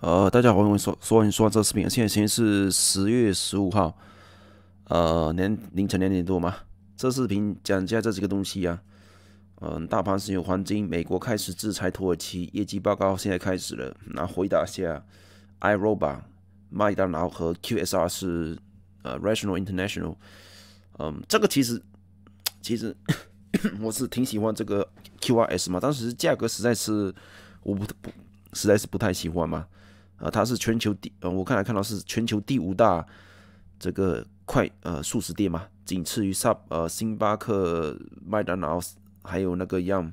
呃，大家好，我们说说完说完这视频，现在时间是十月十五号，呃，年凌晨两点多嘛。这视频讲一下这几个东西啊，嗯，大盘石油黄金，美国开始制裁土耳其，业绩报告现在开始了。那回答一下，iroba、麦当劳和 QSR 是呃 r a t i o n a l International，嗯，这个其实其实 我是挺喜欢这个 QRS 嘛，当时价格实在是我不不实在是不太喜欢嘛。呃，它是全球第呃，我刚才看到是全球第五大这个快呃速食店嘛，仅次于 Sub 呃星巴克、麦当劳，还有那个 y u m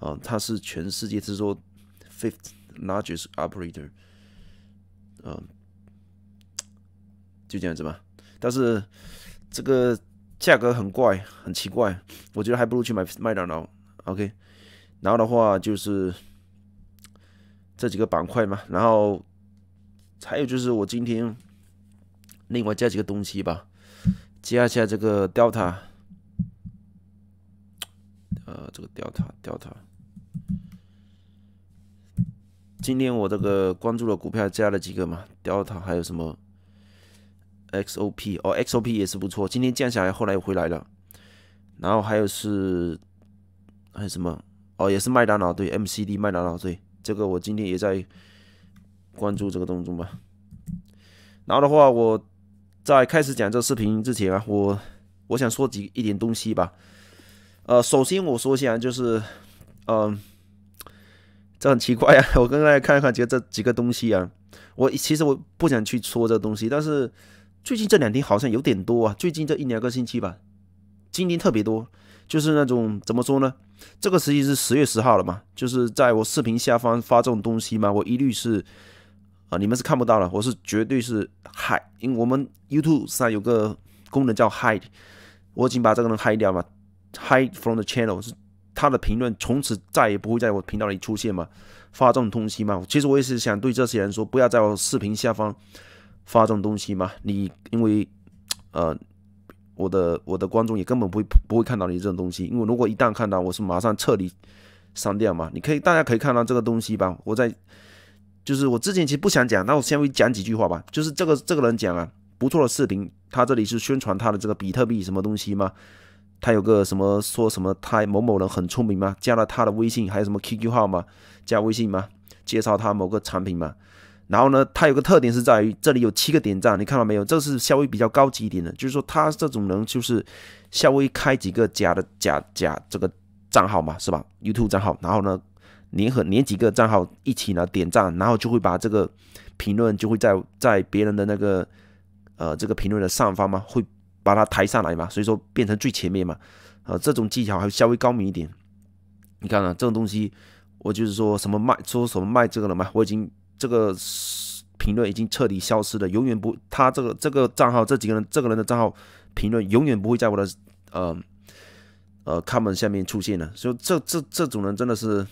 呃，它是全世界是说 fifth largest operator，呃，就这样子吧。但是这个价格很怪，很奇怪，我觉得还不如去买麦当劳。OK，然后的话就是。这几个板块嘛，然后还有就是我今天另外加几个东西吧，加一下这个 Delta，呃，这个 Delta Delta，今天我这个关注的股票加了几个嘛，Delta 还有什么 XOP 哦，XOP 也是不错，今天降下来后来又回来了，然后还有是还有什么哦，也是麦当劳对，MCD 麦当劳对。这个我今天也在关注这个动作吧。然后的话，我在开始讲这视频之前啊，我我想说几一点东西吧。呃，首先我说一下，就是，嗯，这很奇怪啊。我刚才看看得这几个东西啊，我其实我不想去说这东西，但是最近这两天好像有点多啊。最近这一两个星期吧，今天特别多，就是那种怎么说呢？这个实际是十月十号了嘛？就是在我视频下方发这种东西嘛？我一律是啊，你们是看不到了。我是绝对是 hide，因为我们 YouTube 上有个功能叫 hide，我已经把这个人 hide 掉嘛，hide from the channel，是他的评论从此再也不会在我频道里出现嘛？发这种东西嘛？其实我也是想对这些人说，不要在我视频下方发这种东西嘛。你因为呃。我的我的观众也根本不会不会看到你这种东西，因为如果一旦看到，我是马上撤离删掉嘛。你可以大家可以看到这个东西吧？我在就是我之前其实不想讲，那我先会讲几句话吧。就是这个这个人讲啊，不错的视频，他这里是宣传他的这个比特币什么东西吗？他有个什么说什么他某某人很聪明吗？加了他的微信还有什么 QQ 号吗？加微信吗？介绍他某个产品吗？然后呢，它有个特点是在于这里有七个点赞，你看到没有？这是稍微比较高级一点的，就是说他这种人就是稍微开几个假的假假这个账号嘛，是吧？YouTube 账号，然后呢，联合连几个账号一起呢点赞，然后就会把这个评论就会在在别人的那个呃这个评论的上方嘛，会把它抬上来嘛，所以说变成最前面嘛。呃，这种技巧还稍微高明一点。你看啊，这种东西，我就是说什么卖说什么卖这个了嘛，我已经。这个评论已经彻底消失了，永远不，他这个这个账号这几个人这个人的账号评论永远不会在我的呃呃 comment 下面出现了，所以这这这种人真的是，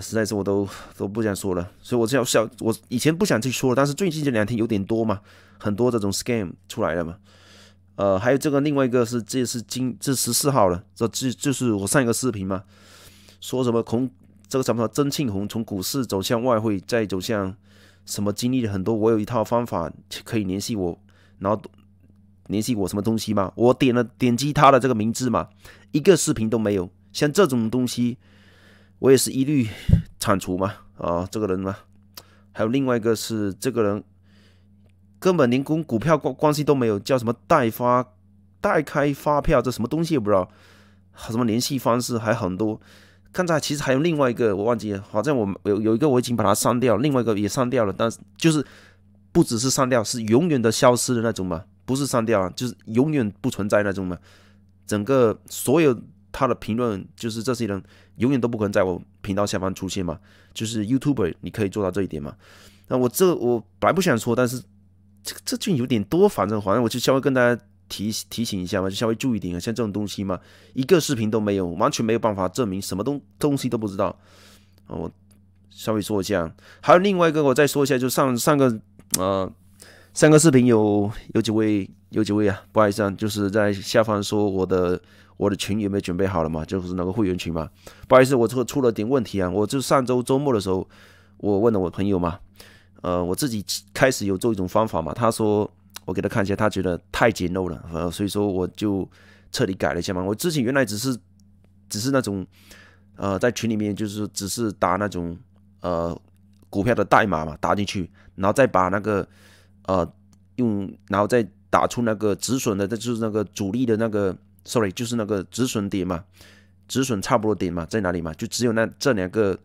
实在是我都都不想说了，所以我要笑，我以前不想去说了，但是最近这两天有点多嘛，很多这种 scam 出来了嘛，呃，还有这个另外一个是这是今这十四号了，这这就是我上一个视频嘛，说什么恐这个什么曾庆红从股市走向外汇，再走向什么，经历了很多。我有一套方法可以联系我，然后联系我什么东西嘛？我点了点击他的这个名字嘛，一个视频都没有。像这种东西，我也是一律铲除嘛。啊，这个人嘛，还有另外一个是这个人，根本连跟股票关关系都没有，叫什么代发、代开发票，这什么东西也不知道，什么联系方式还很多。刚才其实还有另外一个我忘记了，好像我们有有一个我已经把它删掉了，另外一个也删掉了，但是就是不只是删掉，是永远的消失的那种嘛，不是删掉啊，就是永远不存在那种嘛。整个所有他的评论，就是这些人永远都不可能在我频道下方出现嘛，就是 YouTuber 你可以做到这一点嘛。那我这我本来不想说，但是这这句有点多，反正反正我就稍微跟大家。提提醒一下嘛，就稍微注意点啊，像这种东西嘛，一个视频都没有，完全没有办法证明，什么东东西都不知道。我稍微说一下，还有另外一个我再说一下，就上上个呃上个视频有有几位有几位啊，不好意思啊，就是在下方说我的我的群有没有准备好了嘛，就是那个会员群嘛。不好意思，我出出了点问题啊，我就上周周末的时候，我问了我朋友嘛，呃，我自己开始有做一种方法嘛，他说。我给他看一下，他觉得太简陋了，呃，所以说我就彻底改了一下嘛。我之前原来只是只是那种，呃，在群里面就是只是打那种呃股票的代码嘛，打进去，然后再把那个呃用，然后再打出那个止损的，这就是那个主力的那个，sorry，就是那个止损点嘛，止损差不多点嘛，在哪里嘛，就只有那这两个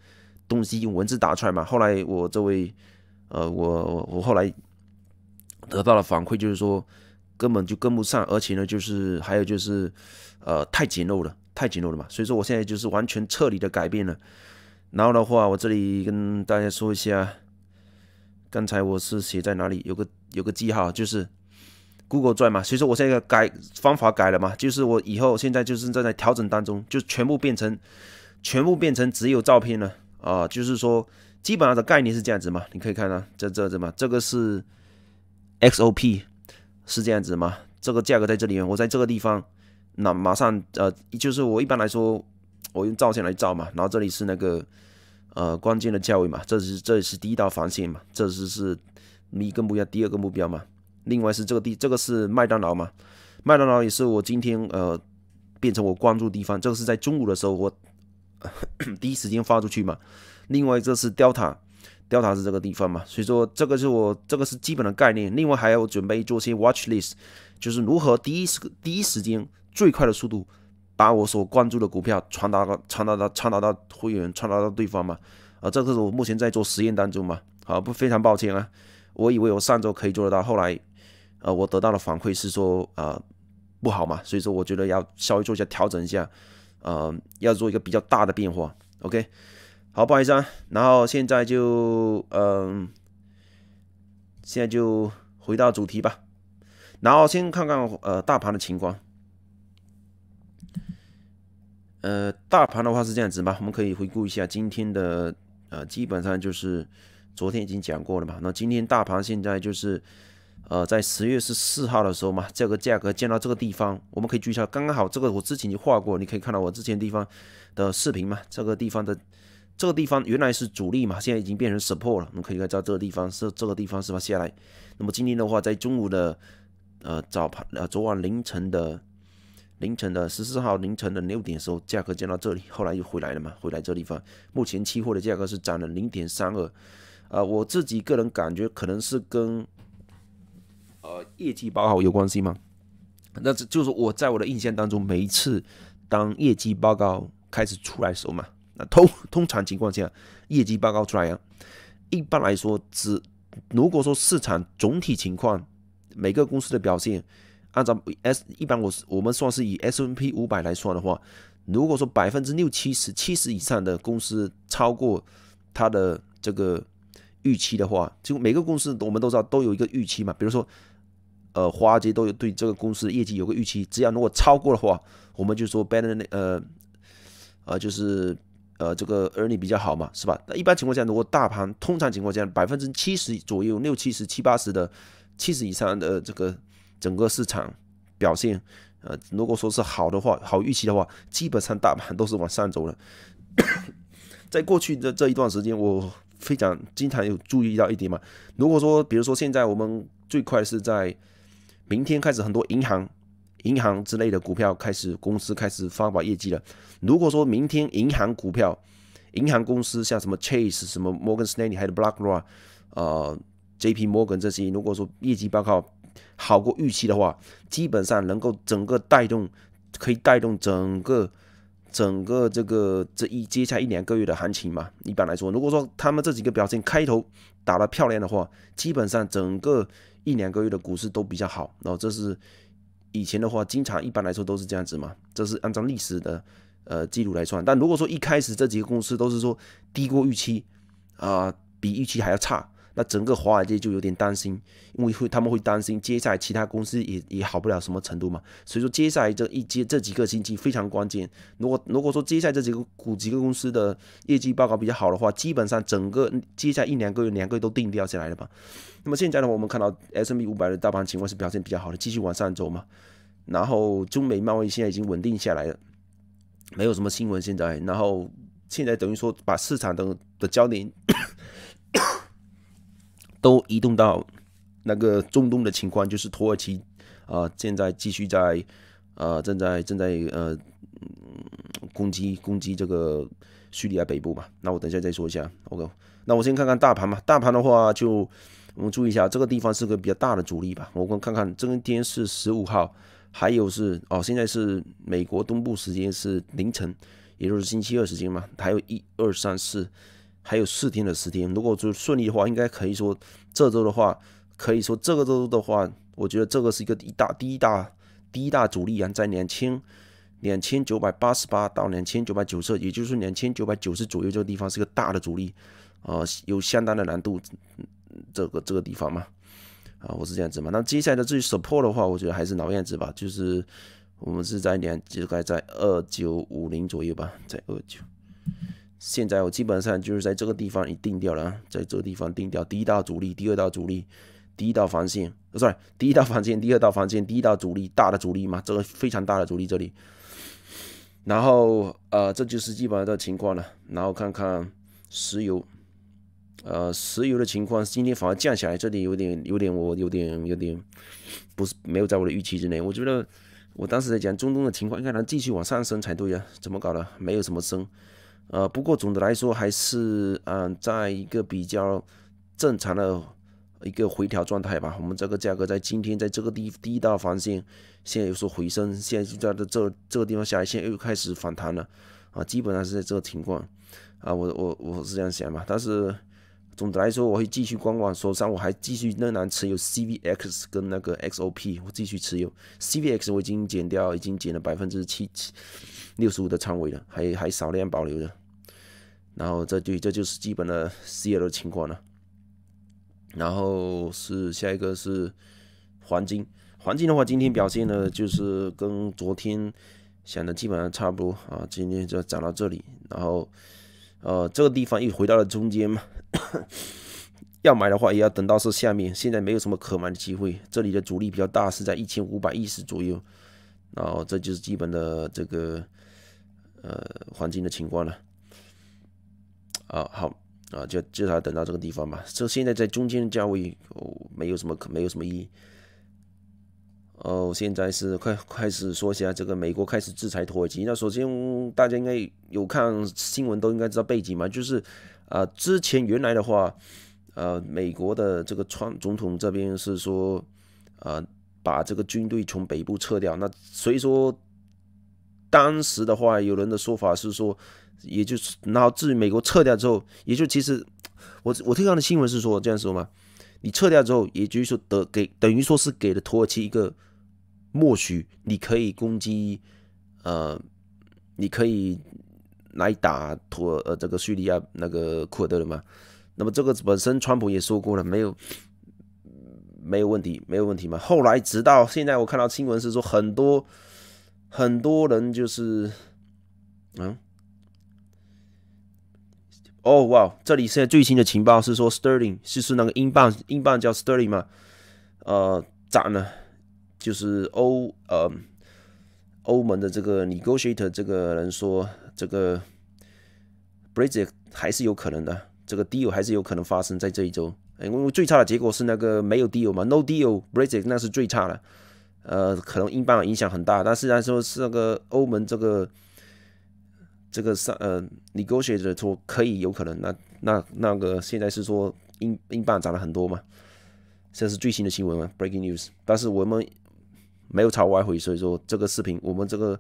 东西用文字打出来嘛。后来我这位，呃，我我后来。得到了反馈，就是说根本就跟不上，而且呢，就是还有就是，呃，太简陋了，太简陋了嘛。所以说我现在就是完全彻底的改变了。然后的话，我这里跟大家说一下，刚才我是写在哪里，有个有个记号，就是 Google Drive 嘛。所以说我现在改方法改了嘛，就是我以后现在就是正在调整当中，就全部变成全部变成只有照片了啊。就是说基本上的概念是这样子嘛，你可以看到这这这嘛，这个是。XOP 是这样子吗？这个价格在这里，我在这个地方，那马上呃，就是我一般来说，我用照相来照嘛，然后这里是那个呃关键的价位嘛，这是这里是第一道防线嘛，这是是一个目标，第二个目标嘛。另外是这个地，这个是麦当劳嘛，麦当劳也是我今天呃变成我关注地方，这个是在中午的时候我 第一时间发出去嘛。另外这是 t 塔。调查是这个地方嘛，所以说这个是我这个是基本的概念。另外还要准备做些 watch list，就是如何第一第一时间最快的速度把我所关注的股票传达到传达到传达到会员传达到对方嘛？啊，这个是我目前在做实验当中嘛？好，不非常抱歉啊，我以为我上周可以做得到，后来呃我得到的反馈是说呃不好嘛，所以说我觉得要稍微做一下调整一下，呃，要做一个比较大的变化。OK。好，不好意思啊，然后现在就，嗯，现在就回到主题吧。然后先看看，呃，大盘的情况。呃，大盘的话是这样子嘛，我们可以回顾一下今天的，呃，基本上就是昨天已经讲过了嘛。那今天大盘现在就是，呃，在十月十四号的时候嘛，这个价格见到这个地方，我们可以注意一下。刚刚好，这个我之前就画过，你可以看到我之前地方的视频嘛，这个地方的。这个地方原来是主力嘛，现在已经变成 support 了。我们可以看到这个地方是这个地方是吧下来。那么今天的话，在中午的呃早盘呃昨晚凌晨的凌晨的十四号凌晨的六点的时候，价格降到这里，后来又回来了嘛，回来这地方。目前期货的价格是涨了零点三二，啊，我自己个人感觉可能是跟呃业绩报告有关系吗？那这就是我在我的印象当中，每一次当业绩报告开始出来的时候嘛。通 通常情况下，业绩报告出来啊，一般来说，只如果说市场总体情况，每个公司的表现，按照 S 一般我我们算是以 S M P 五百来算的话，如果说百分之六七十七十以上的公司超过它的这个预期的话，就每个公司我们都知道都有一个预期嘛，比如说，呃，华尔街都有对这个公司业绩有个预期，只要如果超过的话，我们就说 better 呃呃就是。呃，这个 earn 比较好嘛，是吧？那一般情况下，如果大盘，通常情况下百分之七十左右，六七十、七八十的七十以上的这个整个市场表现，呃，如果说是好的话，好预期的话，基本上大盘都是往上走的。在过去的这一段时间，我非常经常有注意到一点嘛，如果说，比如说现在我们最快是在明天开始，很多银行。银行之类的股票开始，公司开始发表业绩了。如果说明天银行股票、银行公司像什么 Chase、什么 Morgan Stanley、还有 BlackRock、呃 JP Morgan 这些，如果说业绩报告好过预期的话，基本上能够整个带动，可以带动整个整个这个这一接下一两个月的行情嘛。一般来说，如果说他们这几个表现开头打得漂亮的话，基本上整个一两个月的股市都比较好。然后这是。以前的话，经常一般来说都是这样子嘛，这是按照历史的呃记录来算。但如果说一开始这几个公司都是说低过预期，啊，比预期还要差。那整个华尔街就有点担心，因为会他们会担心接下来其他公司也也好不了什么程度嘛。所以说接下来这一接这几个星期非常关键。如果如果说接下来这几个股几个公司的业绩报告比较好的话，基本上整个接下来一两个月两个月都定调下来了嘛。那么现在呢，我们看到 S M B 五百的大盘情况是表现比较好的，继续往上走嘛。然后中美贸易现在已经稳定下来了，没有什么新闻现在。然后现在等于说把市场的的焦点。都移动到那个中东的情况，就是土耳其啊，现在继续在呃，正在正在呃攻击攻击这个叙利亚北部嘛。那我等一下再说一下。OK，那我先看看大盘吧。大盘的话，就我们注意一下，这个地方是个比较大的阻力吧。我们看看，今天是十五号，还有是哦，现在是美国东部时间是凌晨，也就是星期二时间嘛。还有一二三四。还有四天的时间，如果就顺利的话，应该可以说这周的话，可以说这个周的话，我觉得这个是一个一大第一大第一大主力，啊，在两千两千九百八十八到两千九百九十，也就是两千九百九十左右这个地方是个大的阻力，呃，有相当的难度，这个这个地方嘛，啊，我是这样子嘛。那接下来的至于 support 的话，我觉得还是老样子吧，就是我们是在两，就该在二九五零左右吧，在二九。现在我基本上就是在这个地方已定掉了，在这个地方定掉第一道主力，第二道主力，第一道防线，不、算了，第一道防线，第二道防线，第一道主力，大的主力嘛，这个非常大的主力这里。然后呃，这就是基本上的情况了。然后看看石油，呃，石油的情况今天反而降下来，这里有点有点我有点有点不是没有在我的预期之内。我觉得我当时在讲中东的情况应该能继续往上升才对呀，怎么搞的？没有什么升。呃，不过总的来说还是，嗯，在一个比较正常的，一个回调状态吧。我们这个价格在今天，在这个地第一道防线，现在有所回升，现在就在这这个地方下现在又开始反弹了，啊，基本上是在这个情况，啊，我我我是这样想吧。但是总的来说，我会继续观望，手上我还继续仍然持有 CVX 跟那个 XOP，我继续持有 CVX，我已经减掉，已经减了百分之七七六十五的仓位了，还还少量保留着。然后，这就这就是基本的 C 二的情况了。然后是下一个是黄金，黄金的话，今天表现呢，就是跟昨天想的基本上差不多啊。今天就讲到这里。然后，呃，这个地方又回到了中间嘛，要买的话也要等到是下面，现在没有什么可买的机会。这里的阻力比较大，是在一千五百一十左右。然后，这就是基本的这个呃黄金的情况了。啊，好啊，就至少等到这个地方吧。这现在在中间价位，没有什么可，没有什么意义。哦，现在是快开始说一下这个美国开始制裁土耳其。那首先大家应该有看新闻，都应该知道背景嘛。就是啊，之前原来的话，呃，美国的这个川总统这边是说，啊，把这个军队从北部撤掉。那所以说，当时的话，有人的说法是说。也就是，然后至于美国撤掉之后，也就其实，我我听到的新闻是说这样说嘛，你撤掉之后，也就是说得给等于说是给了土耳其一个默许，你可以攻击，呃，你可以来打土呃这个叙利亚那个库尔德人嘛。那么这个本身川普也说过了，没有没有问题，没有问题嘛。后来直到现在，我看到新闻是说很多很多人就是，嗯。哦，哇！这里现在最新的情报是说 s t e r l i n g 是是那个英镑，英镑叫 s t e r l i n g 嘛，呃，涨了。就是欧，呃，欧盟的这个 Negotiator 这个人说，这个 Brexit 还是有可能的，这个 Deal 还是有可能发生在这一周。因为最差的结果是那个没有 Deal 嘛，No Deal Brexit 那是最差的。呃，可能英镑影响很大，但是来说是那个欧盟这个。这个上呃 n e g o t i a t o r 说可以有可能，那那那个现在是说英英镑涨了很多嘛？这是最新的新闻嘛？Breaking news。但是我们没有炒外汇，所以说这个视频我们这个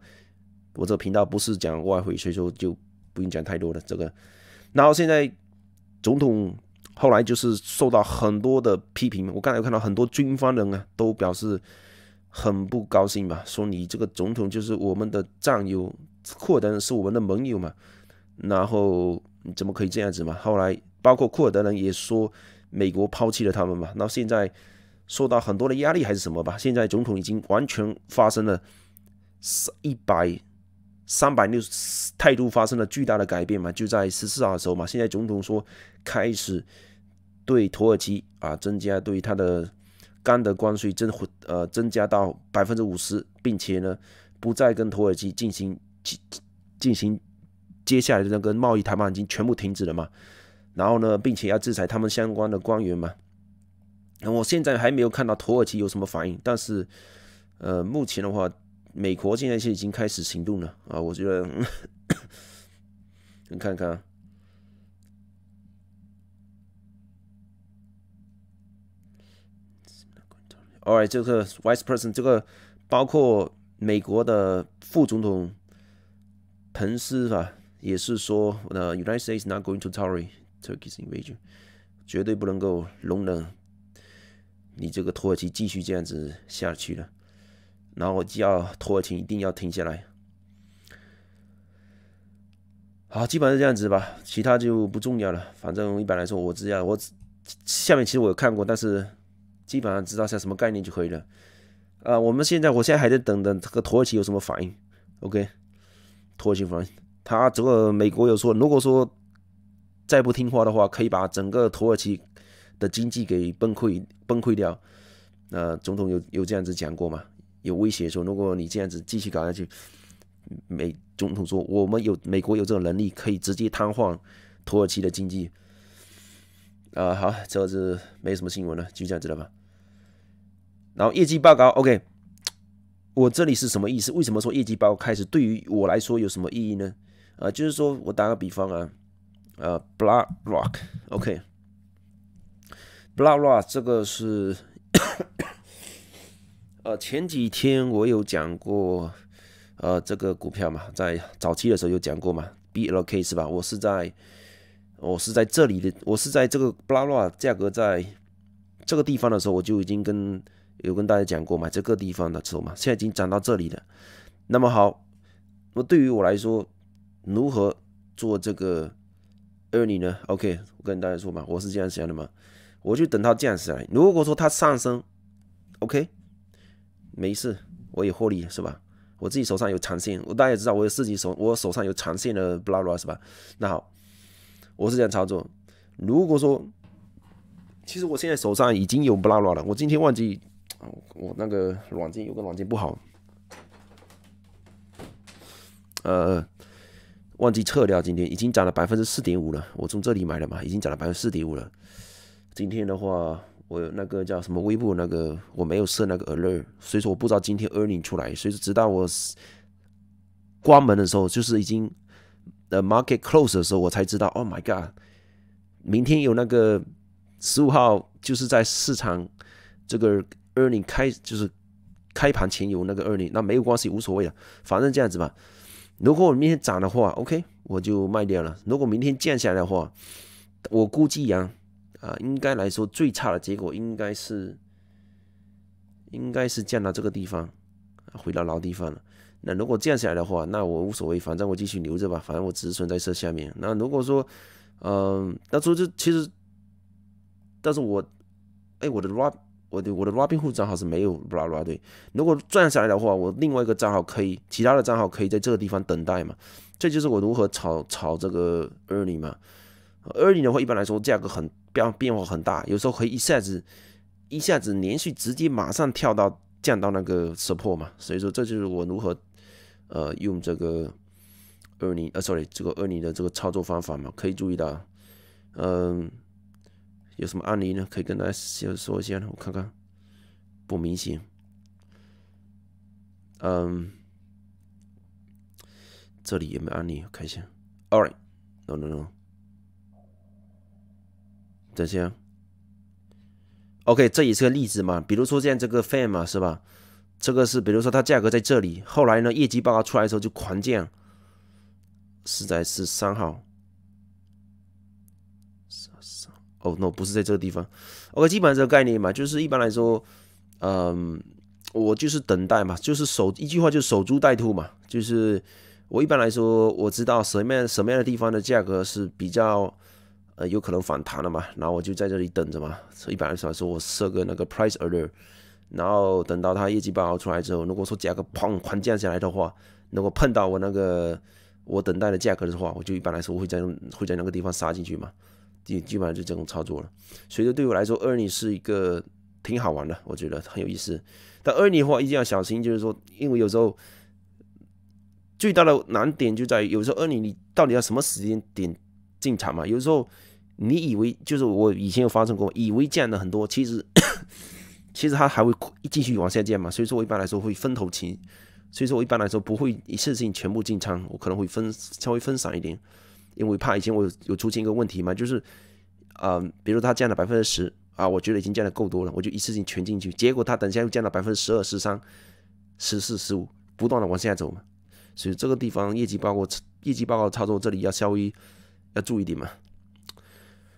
我这个频道不是讲外汇，所以说就不用讲太多的这个。然后现在总统后来就是受到很多的批评，我刚才看到很多军方人啊都表示很不高兴吧，说你这个总统就是我们的战友。库尔德人是我们的盟友嘛，然后怎么可以这样子嘛？后来包括库尔德人也说美国抛弃了他们嘛。那现在受到很多的压力还是什么吧？现在总统已经完全发生了三一百三百六十态度发生了巨大的改变嘛？就在十四号的时候嘛，现在总统说开始对土耳其啊增加对他的钢的关税增呃增加到百分之五十，并且呢不再跟土耳其进行。进进行接下来的那个贸易谈判已经全部停止了嘛？然后呢，并且要制裁他们相关的官员嘛？那我现在还没有看到土耳其有什么反应，但是呃，目前的话，美国现在是已经开始行动了啊。我觉得，你看看，right，这个 vice president，这个包括美国的副总统。彭斯啊，也是说，呃，United States not going to tolerate t u r k e y s invasion，绝对不能够容忍你这个土耳其继续这样子下去了，然后就要土耳其一定要停下来。好，基本上是这样子吧，其他就不重要了。反正一般来说，我知道，我下面其实我有看过，但是基本上知道下什么概念就可以了。呃，我们现在，我现在还在等等这个土耳其有什么反应。OK。脱耳其方，他这个美国有说，如果说再不听话的话，可以把整个土耳其的经济给崩溃崩溃掉。那总统有有这样子讲过吗？有威胁说，如果你这样子继续搞下去，美总统说，我们有美国有这种能力，可以直接瘫痪土耳其的经济。啊，好，这是没什么新闻了，就这样子了吧。然后业绩报告，OK。我这里是什么意思？为什么说业绩包开始对于我来说有什么意义呢？啊，就是说我打个比方啊，呃，block rock，OK，block rock 这个是，呃，前几天我有讲过，呃，这个股票嘛，在早期的时候有讲过嘛，blk 是吧？我是在我是在这里的，我是在这个 b l a c k rock 价格在这个地方的时候，我就已经跟。有跟大家讲过嘛？这个地方的走嘛，现在已经涨到这里了。那么好，那么对于我来说，如何做这个二你呢？OK，我跟大家说嘛，我是这样想的嘛，我就等它降下来。如果说它上升，OK，没事，我也获利是吧？我自己手上有长线，我大家也知道，我有自己手我手上有长线的 b l a b l a 是吧？那好，我是这样操作。如果说，其实我现在手上已经有 b l a b l a 了，我今天忘记。我那个软件有个软件不好，呃，忘记撤掉。今天已经涨了百分之四点五了。我从这里买的嘛，已经涨了百分之四点五了。今天的话，我那个叫什么微博那个，我没有设那个 alert，所以说我不知道今天 earning 出来。所以说，直到我关门的时候，就是已经呃 market close 的时候，我才知道。Oh my god！明天有那个十五号，就是在市场这个。二零开就是开盘前有那个二零，那没有关系，无所谓了，反正这样子吧。如果我明天涨的话，OK，我就卖掉了。如果明天降下来的话，我估计呀，啊，应该来说最差的结果应该是，应该是降到这个地方，回到老地方了。那如果降下来的话，那我无所谓，反正我继续留着吧，反正我止损在这下面。那如果说，嗯，那说这其实，但是我，哎，我的 rap。我的我的 Robin 账 d 账号是没有拉拉对，如果赚下来的话，我另外一个账号可以，其他的账号可以在这个地方等待嘛。这就是我如何炒炒这个 e a r 二零嘛。n g 的话一般来说价格很变变化很大，有时候可以一下子一下子连续直接马上跳到降到那个 support 嘛。所以说这就是我如何呃用这个 e a r n g 呃 sorry 这个 e a r n g 的这个操作方法嘛，可以注意到，嗯。有什么案例呢？可以跟大家先说一下呢。我看看，不明显。嗯，这里有没有案例？我看一下。All right，no no no。等一下。OK，这也是个例子嘛。比如说像这个 FAM 是吧？这个是比如说它价格在这里，后来呢业绩报告出来的时候就狂降，是在十三号。哦，no，不是在这个地方。OK，基本上这个概念嘛，就是一般来说，嗯，我就是等待嘛，就是守，一句话就是守株待兔嘛。就是我一般来说，我知道什么样什么样的地方的价格是比较呃有可能反弹了嘛，然后我就在这里等着嘛。一般来说，说我设个那个 price order，然后等到它业绩报告出来之后，如果说价格砰狂降下来的话，如果碰到我那个我等待的价格的话，我就一般来说会在会在那个地方杀进去嘛。也基本上就这种操作了。所以说对我来说，二零是一个挺好玩的，我觉得很有意思。但二零的话，一定要小心，就是说，因为有时候最大的难点就在于，有时候二零你到底要什么时间点进场嘛？有时候你以为就是我以前有发生过，以为降了很多，其实 其实它还会继续往下降嘛。所以说我一般来说会分头清。所以说我一般来说不会一次性全部进仓，我可能会分稍微分散一点。因为怕以前我有有出现一个问题嘛，就是，嗯，比如它降了百分之十啊，我觉得已经降的够多了，我就一次性全进去，结果它等下又降了百分之十二、十三、十四、十五，不断的往下走嘛，所以这个地方业绩报告、业绩报告操作这里要稍微要注意点嘛。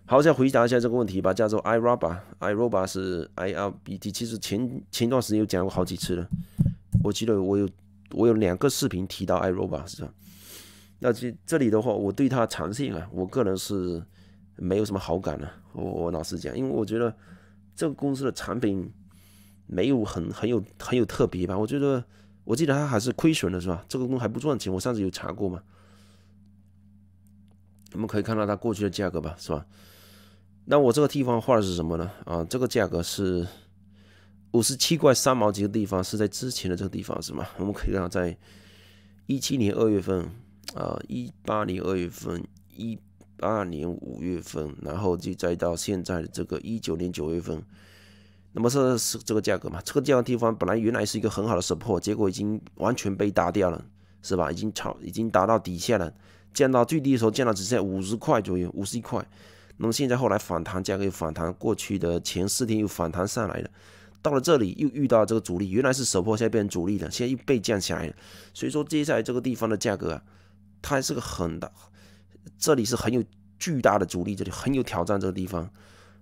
好，再回答一下这个问题吧，叫做 IROBA，IROBA 是 IR，以及其实前前段时间有讲过好几次了，我记得我有我有两个视频提到 IROBA 是吧？那这这里的话，我对它长信啊，我个人是没有什么好感的。我我老实讲，因为我觉得这个公司的产品没有很很有很有特别吧。我觉得我记得它还是亏损的，是吧？这个公司还不赚钱。我上次有查过嘛？我们可以看到它过去的价格吧，是吧？那我这个地方画的是什么呢？啊，这个价格是五十七块三毛几个地方是在之前的这个地方是吗？我们可以看到在一七年二月份。呃一八年二月份，一八年五月份，然后就再到现在的这个一九年九月份，那么是是这个价格嘛？这个地方本来原来是一个很好的 r 破，结果已经完全被打掉了，是吧？已经超，已经达到底下了，降到最低的时候，降到只剩下五十块左右，五十一块。那么现在后来反弹，价格又反弹过去的前四天又反弹上来了，到了这里又遇到这个阻力，原来是守破，现在变成阻力了，现在又被降下来。所以说接下来这个地方的价格啊。它是个很大，这里是很有巨大的阻力，这里很有挑战这个地方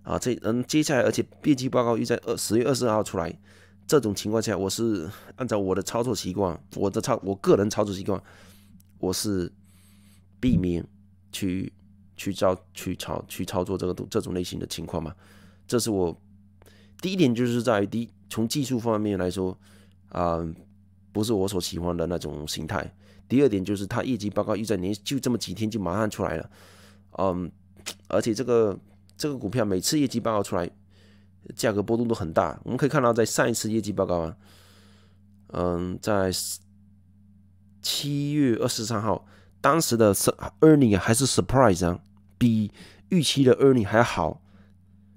啊，这嗯，接下来而且业绩报告又在二十月二十号出来，这种情况下，我是按照我的操作习惯，我的操我个人操作习惯，我是避免去去操去操去操作这个这种类型的情况嘛，这是我第一点，就是在第从技术方面来说啊，不是我所喜欢的那种形态。第二点就是它业绩报告一在年就这么几天就马上出来了，嗯，而且这个这个股票每次业绩报告出来，价格波动都很大。我们可以看到，在上一次业绩报告啊，嗯，在七月二十三号，当时的 earning 还是 surprise 啊，比预期的 earning 还好。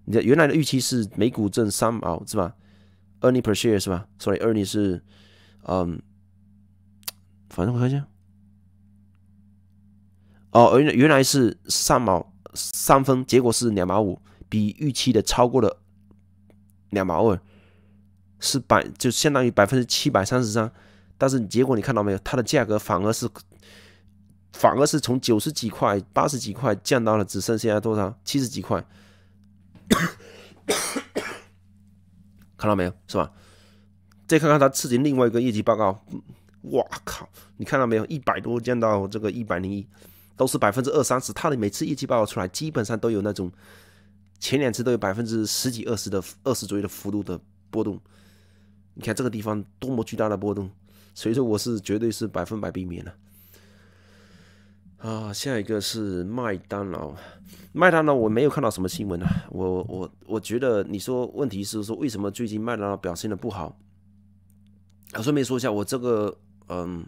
你原来的预期是每股挣三毛是吧？earning per share 是吧？sorry，earning 是嗯。反正我看一下，哦，原原来是三毛三分，结果是两毛五，比预期的超过了两毛二，是百就相当于百分之七百三十三。但是结果你看到没有？它的价格反而是反而是从九十几块、八十几块降到了只剩下多少？七十几块，看到没有？是吧？再看看它自己另外一个业绩报告。我靠！你看到没有？一百多降到这个一百零一，都是百分之二三十。他的每次业绩报告出来，基本上都有那种前两次都有百分之十几、二十的二十左右的幅度的波动。你看这个地方多么巨大的波动！所以说我是绝对是百分百避免了。啊，下一个是麦当劳。麦当劳我没有看到什么新闻啊。我我我觉得你说问题是说为什么最近麦当劳表现的不好？我顺便说一下，我这个。嗯，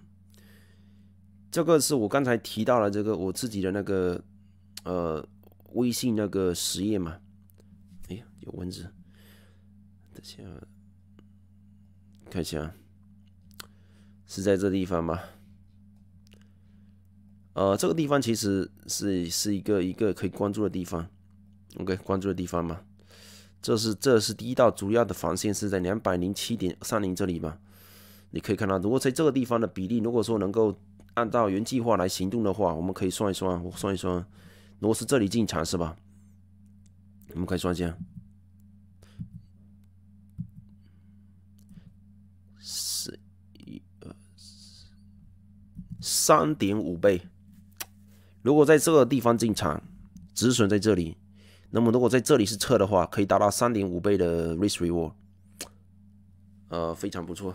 这个是我刚才提到了这个我自己的那个呃微信那个实验嘛。哎呀，有蚊子，等下看一下是在这地方吗？呃，这个地方其实是是一个一个可以关注的地方。OK，关注的地方嘛，这是这是第一道主要的防线是在两百零七点三零这里吧。你可以看到，如果在这个地方的比例，如果说能够按照原计划来行动的话，我们可以算一算，我算一算，如果是这里进场是吧？我们可以算一下，是一二三点五倍。如果在这个地方进场，止损在这里，那么如果在这里是撤的话，可以达到三点五倍的 risk reward，呃，非常不错。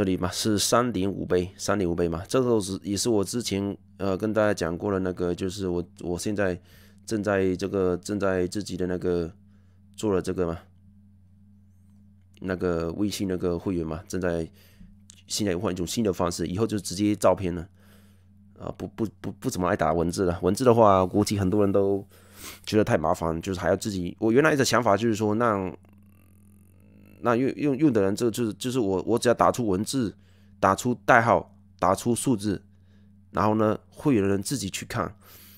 这里嘛是三点五倍，三点五倍嘛，这个是也是我之前呃跟大家讲过的那个，就是我我现在正在这个正在自己的那个做了这个嘛，那个微信那个会员嘛，正在现在换一种新的方式，以后就直接照片了，啊不不不不怎么爱打文字了，文字的话估计很多人都觉得太麻烦，就是还要自己，我原来的想法就是说让。那用用用的人，这个就是就是我我只要打出文字，打出代号，打出数字，然后呢，会有人自己去看。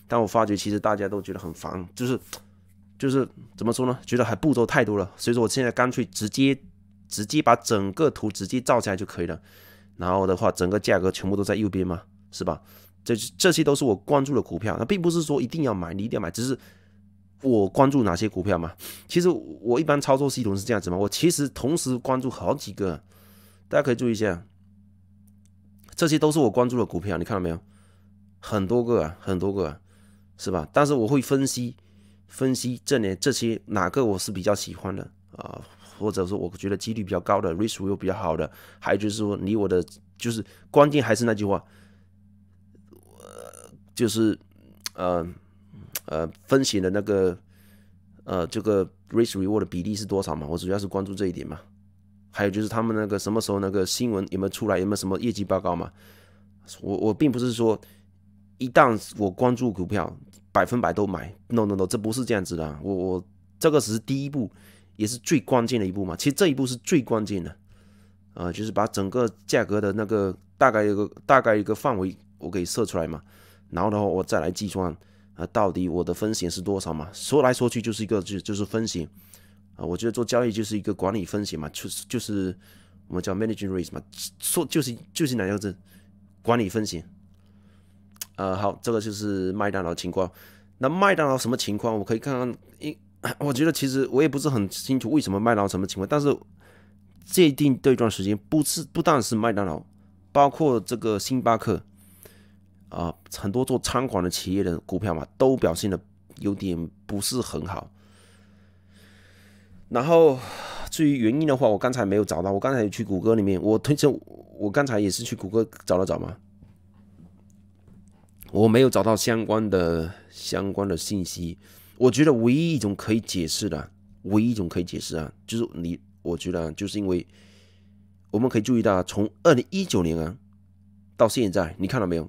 但我发觉其实大家都觉得很烦，就是就是怎么说呢？觉得还步骤太多了。所以说我现在干脆直接直接把整个图直接照下来就可以了。然后的话，整个价格全部都在右边嘛，是吧？这这些都是我关注的股票，那并不是说一定要买，你一定要买，只是。我关注哪些股票嘛？其实我一般操作系统是这样子嘛。我其实同时关注好几个，大家可以注意一下，这些都是我关注的股票，你看到没有？很多个啊，很多个，啊，是吧？但是我会分析分析这里这些哪个我是比较喜欢的啊，或者说我觉得几率比较高的，risk 又比较好的，还有就是说你我的就是关键还是那句话，我就是嗯。呃，风险的那个，呃，这个 risk reward 的比例是多少嘛？我主要是关注这一点嘛。还有就是他们那个什么时候那个新闻有没有出来，有没有什么业绩报告嘛？我我并不是说一旦我关注股票，百分百都买。no no no，这不是这样子的。我我这个只是第一步，也是最关键的一步嘛。其实这一步是最关键的，呃，就是把整个价格的那个大概一个大概一个范围我给设出来嘛，然后的话我再来计算。那到底我的风险是多少嘛？说来说去就是一个就就是风险啊！我觉得做交易就是一个管理风险嘛，就是就是我们叫 managing risk 嘛，说就是就是两个字，管理风险。呃，好，这个就是麦当劳情况。那麦当劳什么情况？我可以看看，一我觉得其实我也不是很清楚为什么麦当劳什么情况，但是界定这段时间不是不但是麦当劳，包括这个星巴克。啊，很多做餐馆的企业的股票嘛，都表现的有点不是很好。然后，至于原因的话，我刚才没有找到。我刚才去谷歌里面，我推测，我刚才也是去谷歌找了找嘛，我没有找到相关的相关的信息。我觉得唯一一种可以解释的，唯一一种可以解释啊，就是你，我觉得就是因为我们可以注意到，从二零一九年啊到现在，你看到没有？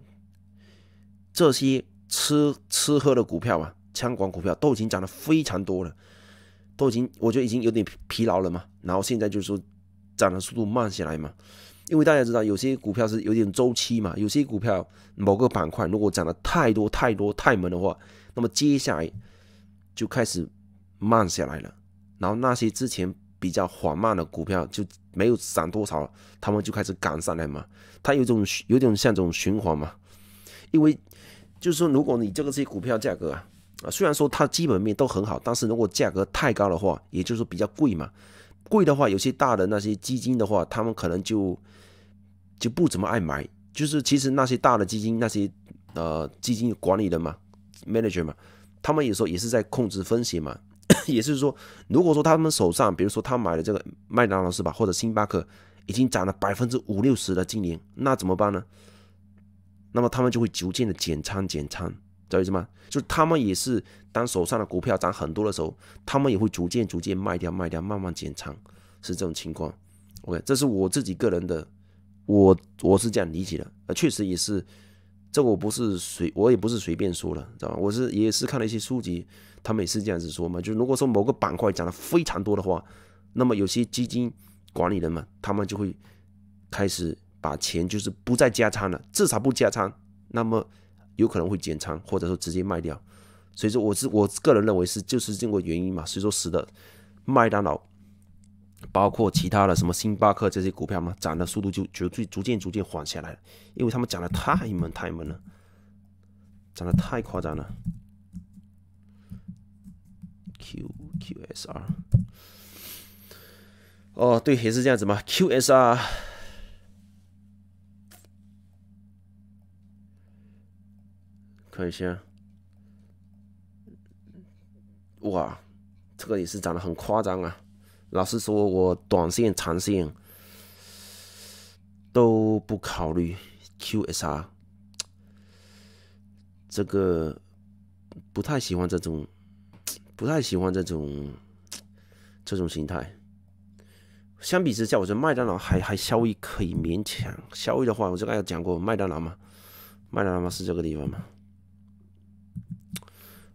这些吃吃喝的股票啊，枪管股票都已经涨得非常多了，都已经我觉得已经有点疲劳了嘛。然后现在就是说涨的速度慢下来嘛，因为大家知道有些股票是有点周期嘛，有些股票某个板块如果涨得太多太多太猛的话，那么接下来就开始慢下来了。然后那些之前比较缓慢的股票就没有涨多少，他们就开始赶上来嘛，它有种有点像这种循环嘛。因为就是说，如果你这个些股票价格啊，啊，虽然说它基本面都很好，但是如果价格太高的话，也就是说比较贵嘛，贵的话，有些大的那些基金的话，他们可能就就不怎么爱买。就是其实那些大的基金，那些呃基金管理人嘛，manager 嘛，他们有时候也是在控制风险嘛，也是说，如果说他们手上，比如说他买的这个麦当劳是吧，或者星巴克已经涨了百分之五六十的今年，那怎么办呢？那么他们就会逐渐的减仓减仓，知道意思吗？就是他们也是当手上的股票涨很多的时候，他们也会逐渐逐渐卖掉卖掉，慢慢减仓，是这种情况。OK，这是我自己个人的，我我是这样理解的，呃，确实也是，这我不是随我也不是随便说的，知道吧？我是也是看了一些书籍，他们也是这样子说嘛。就是如果说某个板块涨了非常多的话，那么有些基金管理人嘛，他们就会开始。把钱就是不再加仓了，至少不加仓，那么有可能会减仓，或者说直接卖掉。所以说我是我个人认为是就是这个原因嘛，所以说使得麦当劳，包括其他的什么星巴克这些股票嘛，涨的速度就绝对逐渐逐渐缓下来了，因为他们涨的太猛太猛了，涨的太夸张了。Q Q S R，哦对，也是这样子嘛，Q S R。看一下，哇，这个也是涨得很夸张啊！老实说，我短线、长线都不考虑 QSR，这个不太喜欢这种，不太喜欢这种这种形态。相比之下，我觉得麦当劳还还稍微可以勉强。稍微的话，我刚才讲过麦当劳嘛，麦当劳嘛是这个地方嘛。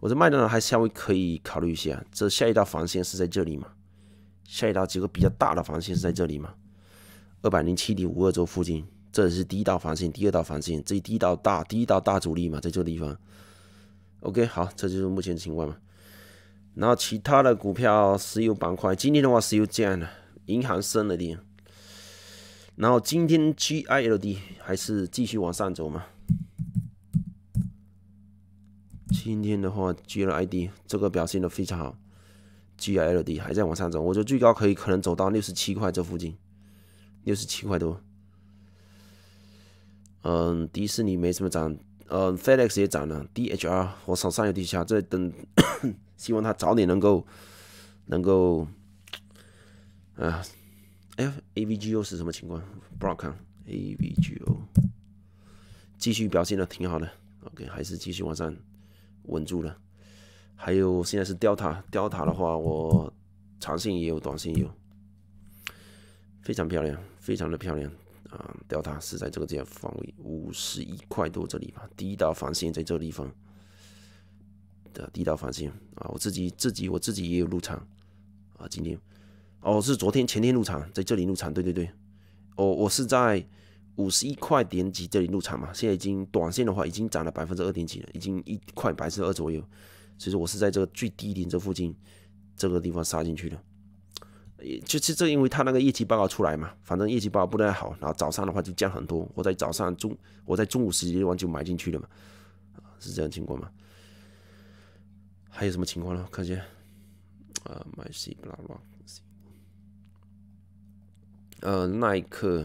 我这麦当劳还稍微可以考虑一下，这下一道防线是在这里吗？下一道结构比较大的防线是在这里吗？二百零七点五二周附近，这里是第一道防线，第二道防线，这第一道大第一道大阻力嘛，在这个地方。OK，好，这就是目前的情况嘛。然后其他的股票，石油板块，今天的话，石油降了，银行升了点。然后今天 GILD 还是继续往上走嘛？今天的话，GLD 这个表现的非常好，GLD 还在往上走，我觉得最高可以可能走到六十七块这附近，六十七块多。嗯，迪士尼没什么涨，嗯，FedEx 也涨了，DHR 我手上有地下，这等，希望它早点能够，能够，啊，哎呀，AVGO 是什么情况 b r o c k AVGO 继续表现的挺好的，OK 还是继续往上。稳住了，还有现在是吊塔，吊塔的话，我长线也有，短线有，非常漂亮，非常的漂亮啊！吊塔是在这个这范围五十一块多这里吧？第一道防线在这个地方的，第一道防线啊！我自己自己我自己也有入场啊，今天哦是昨天前天入场，在这里入场，对对对，哦我是在。五十一块点几这里入场嘛，现在已经短线的话已经涨了百分之二点几了，已经一块百之二左右。所以说，我是在这个最低点这附近这个地方杀进去的。也就是这，因为他那个业绩报告出来嘛，反正业绩报告不太好，然后早上的话就降很多。我在早上中，我在中午时间完就买进去了嘛，是这样情况嘛？还有什么情况呢？看一下，啊，买谁？不拉拉，呃，耐克。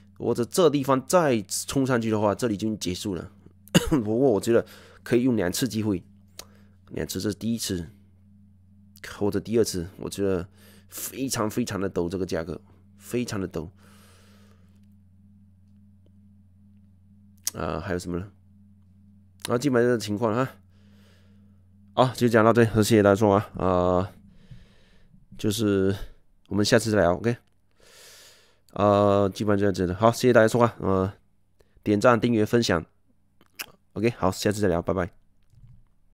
或者这地方再冲上去的话，这里就结束了。不过我觉得可以用两次机会，两次，这是第一次，或者第二次，我觉得非常非常的陡，这个价格非常的陡。啊，还有什么呢？啊，基本这种情况哈。好，就讲到这，谢谢大家收啊，啊，就是我们下次再聊，OK。呃，基本上就这样子。好，谢谢大家收看。呃，点赞、订阅、分享。OK，好，下次再聊，拜拜。